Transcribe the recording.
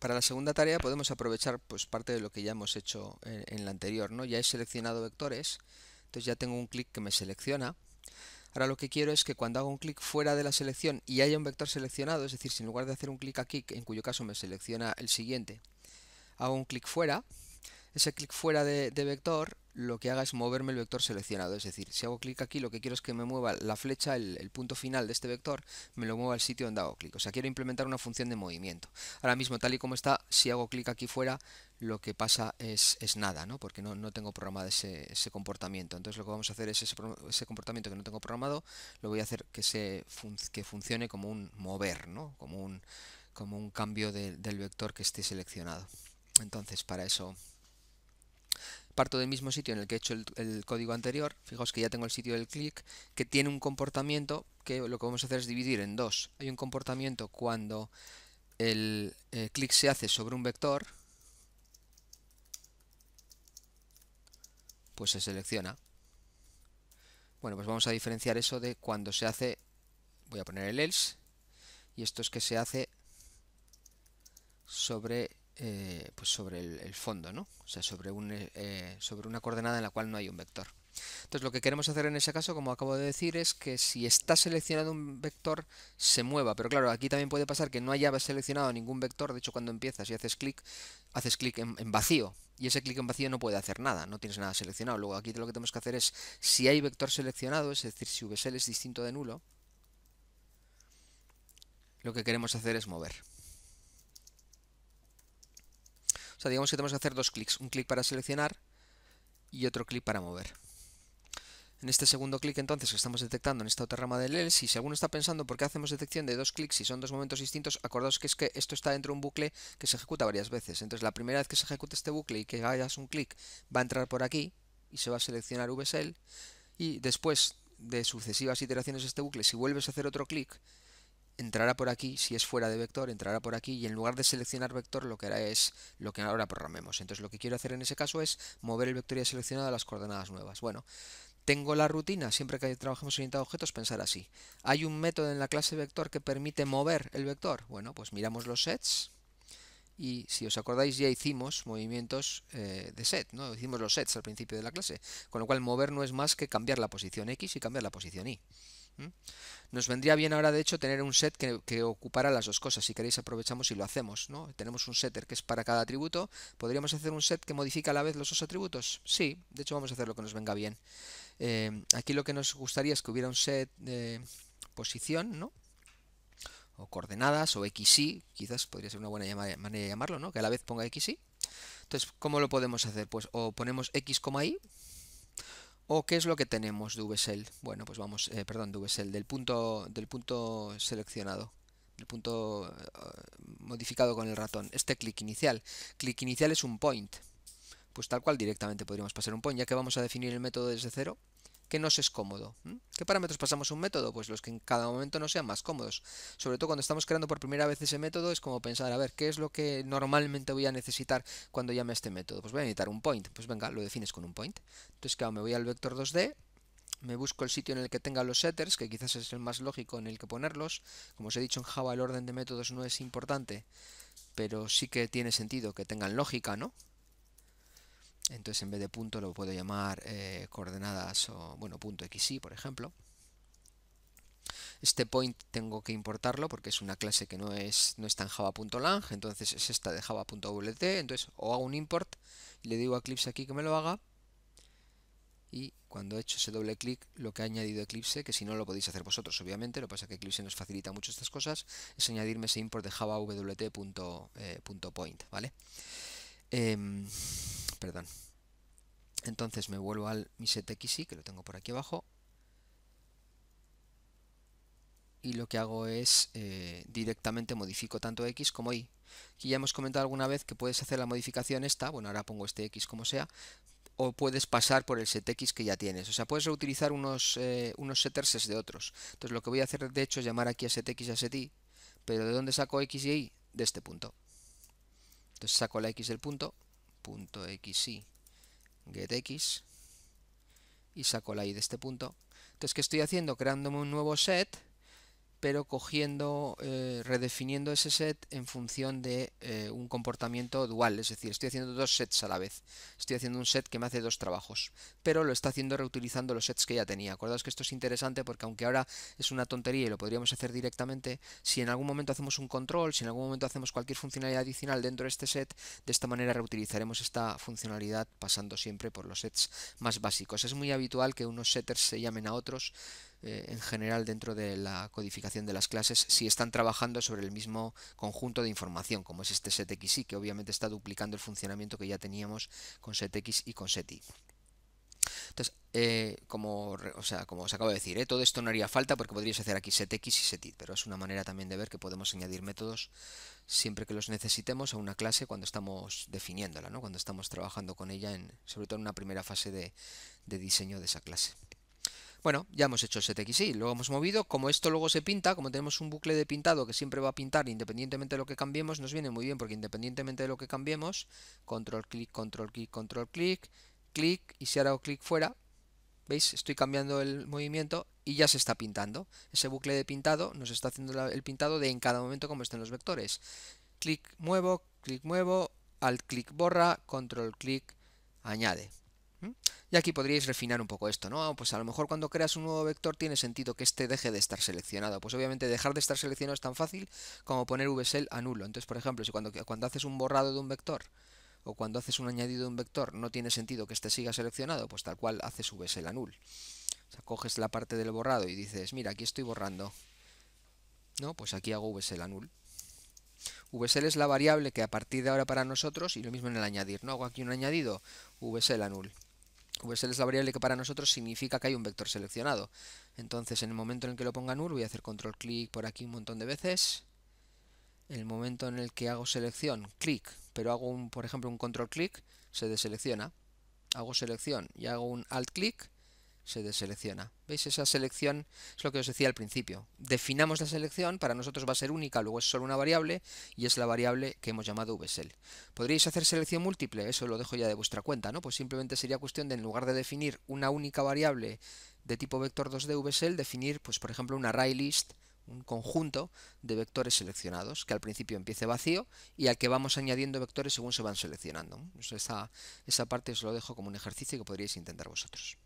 Para la segunda tarea podemos aprovechar pues, parte de lo que ya hemos hecho en, la anterior. ¿no? Ya he seleccionado vectores, entonces ya tengo un clic que me selecciona. Ahora lo que quiero es que cuando hago un clic fuera de la selección y haya un vector seleccionado, es decir, si en lugar de hacer un clic aquí, en cuyo caso me selecciona el siguiente, hago un clic fuera, ese clic fuera de, vector lo que haga es moverme el vector seleccionado. Es decir, si hago clic aquí, lo que quiero es que me mueva la flecha, el, punto final de este vector, me lo mueva al sitio donde hago clic. O sea, quiero implementar una función de movimiento. Ahora mismo, tal y como está, si hago clic aquí fuera, lo que pasa es, nada, ¿no? porque no, tengo programado ese, comportamiento. Entonces lo que vamos a hacer es ese, comportamiento que no tengo programado, lo voy a hacer que, funcione como un mover, ¿no? como, un, como un cambio del vector que esté seleccionado. Entonces, para eso parto del mismo sitio en el que he hecho el, código anterior, fijaos que ya tengo el sitio del clic, que tiene un comportamiento que lo que vamos a hacer es dividir en dos. Hay un comportamiento cuando el eh, clic se hace sobre un vector, pues se selecciona. Bueno, pues vamos a diferenciar eso de cuando se hace, voy a poner el else, y esto es que se hace sobre eh, pues sobre el, fondo, ¿no? O sea, sobre, un, eh, eh, sobre una coordenada en la cual no hay un vector. Entonces lo que queremos hacer en ese caso, como acabo de decir, es que si está seleccionado un vector, se mueva. Pero claro, aquí también puede pasar que no haya seleccionado ningún vector. De hecho, cuando empiezas y haces clic, haces clic en, en, vacío. Y ese clic en vacío no puede hacer nada, no tienes nada seleccionado. Luego aquí lo que tenemos que hacer es, si hay vector seleccionado, es decir, si VSL es distinto de nulo, lo que queremos hacer es mover. O sea, digamos que tenemos que hacer dos clics, un clic para seleccionar y otro clic para mover. En este segundo clic entonces que estamos detectando en esta otra rama del else, si alguno está pensando por qué hacemos detección de dos clics si son dos momentos distintos, acordaos que es que esto está dentro de un bucle que se ejecuta varias veces. Entonces la primera vez que se ejecute este bucle y que hagas un clic va a entrar por aquí y se va a seleccionar VSL y después de sucesivas iteraciones de este bucle, si vuelves a hacer otro clic, entrará por aquí, si es fuera de vector, entrará por aquí y en lugar de seleccionar vector lo que hará es lo que ahora programemos. Entonces lo que quiero hacer en ese caso es mover el vector ya seleccionado a las coordenadas nuevas. Bueno, tengo la rutina, siempre que trabajemos orientado a objetos, pensar así. ¿Hay un método en la clase vector que permite mover el vector? Bueno, pues miramos los sets y si os acordáis ya hicimos movimientos eh, de set, ¿no? hicimos los sets al principio de la clase, con lo cual mover no es más que cambiar la posición X y cambiar la posición Y. Nos vendría bien ahora, de hecho, tener un set que, ocupara las dos cosas. Si queréis, aprovechamos y lo hacemos. ¿no? Tenemos un setter que es para cada atributo. ¿Podríamos hacer un set que modifica a la vez los dos atributos? Sí, de hecho, vamos a hacer lo que nos venga bien. Eh, aquí lo que nos gustaría es que hubiera un set de posición, ¿no? o coordenadas, o XY, quizás podría ser una buena manera de llamarlo, ¿no? que a la vez ponga XY. Entonces, ¿cómo lo podemos hacer? Pues o ponemos X, Y, ¿O qué es lo que tenemos de VSL? E bueno, pues vamos, eh, perdón, de e del punto, del punto seleccionado, del punto eh, modificado con el ratón. Este clic inicial. Clic inicial es un point. Pues tal cual directamente podríamos pasar un point, ya que vamos a definir el método desde cero que nos es cómodo. ¿Qué parámetros pasamos a un método? Pues los que en cada momento no sean más cómodos. Sobre todo cuando estamos creando por primera vez ese método, es como pensar, a ver, ¿qué es lo que normalmente voy a necesitar cuando llame a este método? Pues voy a necesitar un point. Pues venga, lo defines con un point. Entonces, claro, me voy al vector 2D, me busco el sitio en el que tenga los setters, que quizás es el más lógico en el que ponerlos. Como os he dicho en Java, el orden de métodos no es importante, pero sí que tiene sentido que tengan lógica, ¿no? entonces en vez de punto lo puedo llamar eh, coordenadas o bueno punto xy por ejemplo este point tengo que importarlo porque es una clase que no, es, no está en java.lang, entonces es esta de java.wt, entonces o hago un import y le digo a Eclipse aquí que me lo haga y cuando he hecho ese doble clic lo que ha añadido Eclipse, que si no lo podéis hacer vosotros obviamente, lo que pasa es que Eclipse nos facilita mucho estas cosas, es añadirme ese import de java.wt.point, eh, ¿vale? Em, perdón. Entonces me vuelvo al mi y que lo tengo por aquí abajo, y lo que hago es eh, directamente modifico tanto x como y. Aquí ya hemos comentado alguna vez que puedes hacer la modificación esta, bueno ahora pongo este x como sea, o puedes pasar por el x que ya tienes. O sea, puedes reutilizar unos, eh, unos setters de otros. Entonces lo que voy a hacer de hecho es llamar aquí a setx y a seti, pero ¿de dónde saco x y y? De este punto. Entonces saco la x del punto punto xy getX y saco la i de este punto. Entonces, ¿qué estoy haciendo? Creándome un nuevo set pero cogiendo, eh, redefiniendo ese set en función de eh, un comportamiento dual, es decir, estoy haciendo dos sets a la vez, estoy haciendo un set que me hace dos trabajos, pero lo está haciendo reutilizando los sets que ya tenía. Acordaos que esto es interesante porque aunque ahora es una tontería y lo podríamos hacer directamente, si en algún momento hacemos un control, si en algún momento hacemos cualquier funcionalidad adicional dentro de este set, de esta manera reutilizaremos esta funcionalidad pasando siempre por los sets más básicos. Es muy habitual que unos setters se llamen a otros, eh, en general dentro de la codificación de las clases si están trabajando sobre el mismo conjunto de información, como es este y que obviamente está duplicando el funcionamiento que ya teníamos con setx y con seti. Entonces, eh, como, sea, como os acabo de decir, eh, todo esto no haría falta porque podríais hacer aquí setx y setit, pero es una manera también de ver que podemos añadir métodos siempre que los necesitemos a una clase cuando estamos definiéndola, ¿no? cuando estamos trabajando con ella, en, sobre todo en una primera fase de diseño de esa clase. Bueno, ya hemos hecho y, lo hemos movido, como esto luego se pinta, como tenemos un bucle de pintado que siempre va a pintar independientemente de lo que cambiemos, nos viene muy bien porque independientemente de lo que cambiemos, control clic, control clic, control clic, clic y si ahora hago clic fuera, ¿veis? Estoy cambiando el movimiento y ya se está pintando. Ese bucle de pintado nos está haciendo el pintado de en cada momento como estén los vectores. Clic muevo, clic muevo, alt clic borra, control clic añade. ¿Mm? Y aquí podríais refinar un poco esto, ¿no? Ah, pues a lo mejor cuando creas un nuevo vector tiene sentido que este deje de estar seleccionado. Pues obviamente dejar de estar seleccionado es tan fácil como poner VsL a nulo. Entonces, por ejemplo, si cuando, cuando haces un borrado de un vector o cuando haces un añadido de un vector no tiene sentido que este siga seleccionado, pues tal cual haces VSL a null. O sea, coges la parte del borrado y dices, mira, aquí estoy borrando. ¿No? Pues aquí hago VSL a null. Vsl es la variable que a partir de ahora para nosotros, y lo mismo en el añadir, ¿no? Hago aquí un añadido, VsL a nulo. Pues es la variable que para nosotros significa que hay un vector seleccionado. Entonces, en el momento en el que lo ponga null, voy a hacer control clic por aquí un montón de veces. En el momento en el que hago selección, clic, pero hago un, por ejemplo, un control clic, se deselecciona. Hago selección y hago un alt clic, se deselecciona. ¿Veis? Esa selección es lo que os decía al principio. Definamos la selección, para nosotros va a ser única, luego es solo una variable y es la variable que hemos llamado VSL. E ¿Podríais hacer selección múltiple? Eso lo dejo ya de vuestra cuenta, ¿no? Pues simplemente sería cuestión de en lugar de definir una única variable de tipo vector 2D Vsl, e definir, pues por ejemplo, un array list un conjunto de vectores seleccionados, que al principio empiece vacío y al que vamos añadiendo vectores según se van seleccionando. Esa, esa parte os lo dejo como un ejercicio que podríais intentar vosotros.